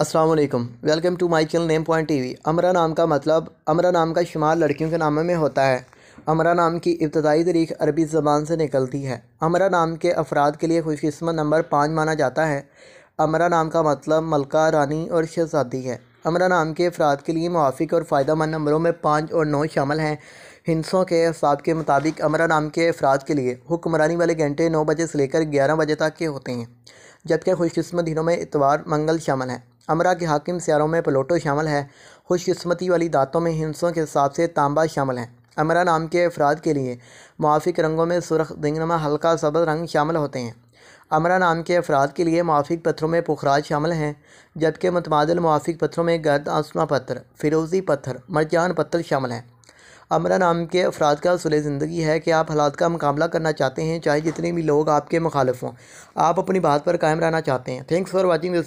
अस्सलाम वालेकुम welcome to my channel name point TV अमरा नाम का मतलब अमरा नाम का शुमार लड़कियों के नामों में होता है अमरा नाम की इब्तदाई तारीख अरबी ज़बान से निकलती है अमरा नाम के अफराद के लिए खुशकस्मत नंबर पाँच माना जाता है अमरा नाम का मतलब मलका रानी और शहजादी है अमरा नाम के अफराद के लिए मुआफ़ और फ़ायदा मंद नंबरों में पाँच और नौ शामिल हैं हिंसों के हिसाब के मुताबिक अमरा नाम के अफराद के लिए हुक्मरानी वाले घंटे नौ बजे से लेकर ग्यारह बजे तक के होते हैं जबकि खुशकस्मत दिनों में इतवार मंगल शामिल हैं अमरा के हाकिम सियारों में प्लोटो शामिल है खुशकस्मती वाली दांतों में हिंसों के हिसाब से तांबा शामिल है अमरा नाम के अफराद के लिए मुआफ़ रंगों में सुरख दिंगनमा हल्का सबज रंग शामिल होते हैं अमरा नाम के अफराद के लिए मुआफ़ पत्थरों में पुखराज शामिल हैं जबकि मुतमादल मुआफ़ पत्थरों में गर्द आसमा पत्थर फिरोज़ी पत्थर मरजान पत्थर शामिल हैं अमरा नाम के अफराद का सुल ज़िंदगी है कि आप हालात का मुकाबला करना चाहते हैं चाहे जितने भी लोग आपके मुखालफ हों आप अपनी बात पर कायम रहना चाहते हैं थैंक्स फॉर वॉचिंग दिस